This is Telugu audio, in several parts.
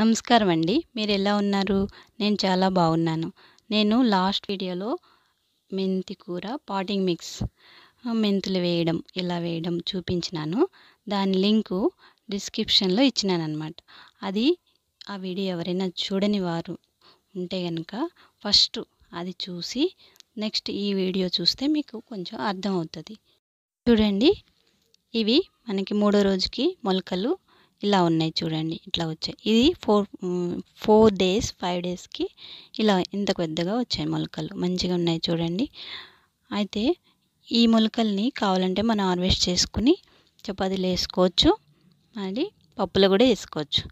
నమస్కారం అండి మీరు ఎలా ఉన్నారు నేను చాలా బాగున్నాను నేను లాస్ట్ వీడియోలో మెంతి కూర పాటింగ్ మిక్స్ మెంతులు వేయడం ఎలా వేయడం చూపించినాను దాని లింకు డిస్క్రిప్షన్లో ఇచ్చినాను అనమాట అది ఆ వీడియో ఎవరైనా చూడని వారు ఉంటే కనుక ఫస్ట్ అది చూసి నెక్స్ట్ ఈ వీడియో చూస్తే మీకు కొంచెం అర్థం అవుతుంది చూడండి ఇవి మనకి మూడో రోజుకి మొలకలు ఇలా ఉన్నాయి చూడండి ఇట్లా వచ్చాయి ఇది ఫోర్ ఫోర్ డేస్ ఫైవ్ డేస్కి ఇలా ఇంత పెద్దగా వచ్చాయి మొలకలు మంచిగా ఉన్నాయి చూడండి అయితే ఈ మొలకల్ని కావాలంటే మనం హార్వెస్ట్ చేసుకుని చపాతీలు వేసుకోవచ్చు మరి పప్పులో కూడా వేసుకోవచ్చు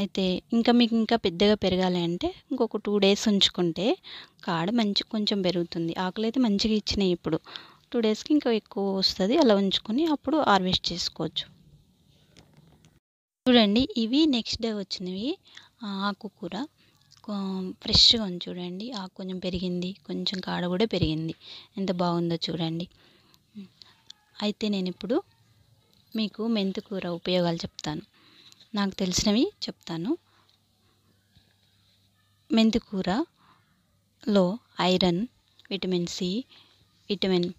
అయితే ఇంకా మీకు ఇంకా పెద్దగా పెరగాలి అంటే ఇంకొక టూ డేస్ ఉంచుకుంటే కాడ మంచి కొంచెం పెరుగుతుంది ఆకులు అయితే మంచిగా ఇచ్చినాయి ఇప్పుడు టూ డేస్కి ఇంకా ఎక్కువ వస్తుంది అలా ఉంచుకొని అప్పుడు హార్వెస్ట్ చేసుకోవచ్చు చూడండి ఇవి నెక్స్ట్ డే వచ్చినవి ఆకుకూర ఫ్రెష్గా ఉంది చూడండి ఆకు కొంచెం పెరిగింది కొంచెం కాడ కూడా పెరిగింది ఎంత బాగుందో చూడండి అయితే నేను ఇప్పుడు మీకు మెంతికూర ఉపయోగాలు చెప్తాను నాకు తెలిసినవి చెప్తాను మెంతికూరలో iron vitamin C vitamin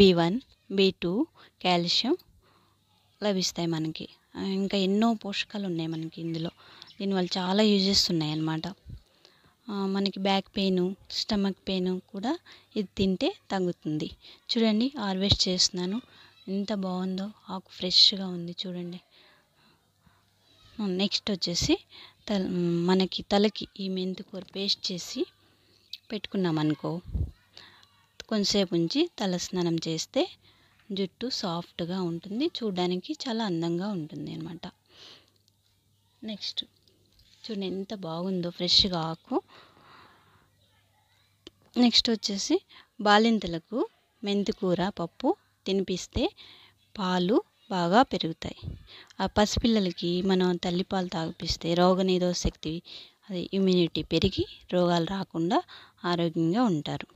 B one B two calcium లభిస్తాయి మనకి ఇంకా ఎన్నో పోషకాలు ఉన్నాయి మనకి ఇందులో దీనివల్ల చాలా యూజెస్ ఉన్నాయి అన్నమాట మనకి బ్యాక్ పెయిన్ స్టమక్ పెయిన్ కూడా ఇది తింటే తగ్గుతుంది చూడండి హార్వెస్ట్ చేస్తున్నాను ఎంత బాగుందో ఆకు ఫ్రెష్గా ఉంది చూడండి నెక్స్ట్ వచ్చేసి తల మనకి తలకి ఈ మెంతికూర పేస్ట్ చేసి పెట్టుకున్నాం అనుకో కొంతసేపు ఉంచి తల స్నానం చేస్తే జుట్టు సాఫ్ట్గా ఉంటుంది చూడడానికి చాలా అందంగా ఉంటుంది అనమాట నెక్స్ట్ చూడండి ఎంత బాగుందో ఫ్రెష్గా ఆకు నెక్స్ట్ వచ్చేసి బాలింతలకు మెంతికూర పప్పు తినిపిస్తే పాలు బాగా పెరుగుతాయి ఆ పసిపిల్లలకి మనం తల్లిపాలు తాగిపిస్తే రోగనిరోధ శక్తి అది ఇమ్యూనిటీ పెరిగి రోగాలు రాకుండా ఆరోగ్యంగా ఉంటారు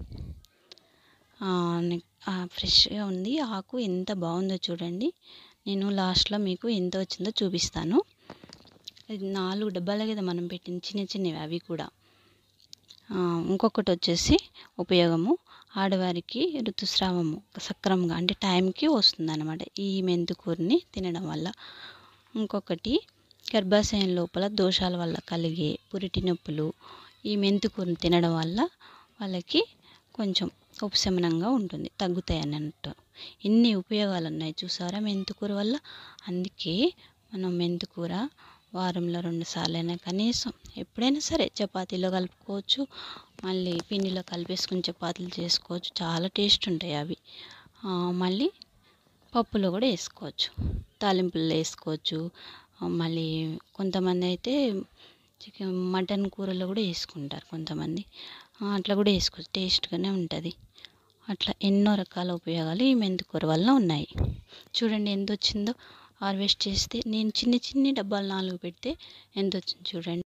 ఫ్రెష్గా ఉంది ఆకు ఎంత బాగుందో చూడండి నేను లాస్ట్లో మీకు ఎంత వచ్చిందో చూపిస్తాను నాలుగు డబ్బాల కదా మనం పెట్టిన చిన్న చిన్నవి అవి కూడా ఇంకొకటి వచ్చేసి ఉపయోగము ఆడవారికి ఋతుస్రావము సక్రమంగా అంటే టైంకి వస్తుందన్నమాట ఈ మెంతుకూరని తినడం వల్ల ఇంకొకటి గర్భాశయం లోపల దోషాల వల్ల కలిగే పురిటి నొప్పులు ఈ మెంతుకూరని తినడం వల్ల వాళ్ళకి కొంచెం ఉపశమనంగా ఉంటుంది తగ్గుతాయి అన్నట్టు ఎన్ని ఉపయోగాలు ఉన్నాయి చూసారా మెంతికూర వల్ల అందుకే మనం మెంతికూర వారంలో రెండు అయినా కనీసం ఎప్పుడైనా సరే చపాతీలో కలుపుకోవచ్చు మళ్ళీ పిండిలో కలిపేసుకుని చపాతీలు చేసుకోవచ్చు చాలా టేస్ట్ ఉంటాయి అవి మళ్ళీ పప్పులో కూడా వేసుకోవచ్చు తాలింపుల్లో వేసుకోవచ్చు మళ్ళీ కొంతమంది అయితే చికెన్ మటన్ కూరలో కూడా వేసుకుంటారు కొంతమంది అట్లా కూడా వేసుకో టేస్ట్గానే ఉంటుంది అట్లా ఎన్నో రకాల ఉపయోగాలు ఈ కూర వల్ల ఉన్నాయి చూడండి ఎంత వచ్చిందో హార్వెస్ట్ చేస్తే నేను చిన్ని చిన్ని డబ్బాలు నాలుగు పెడితే ఎంత వచ్చింది చూడండి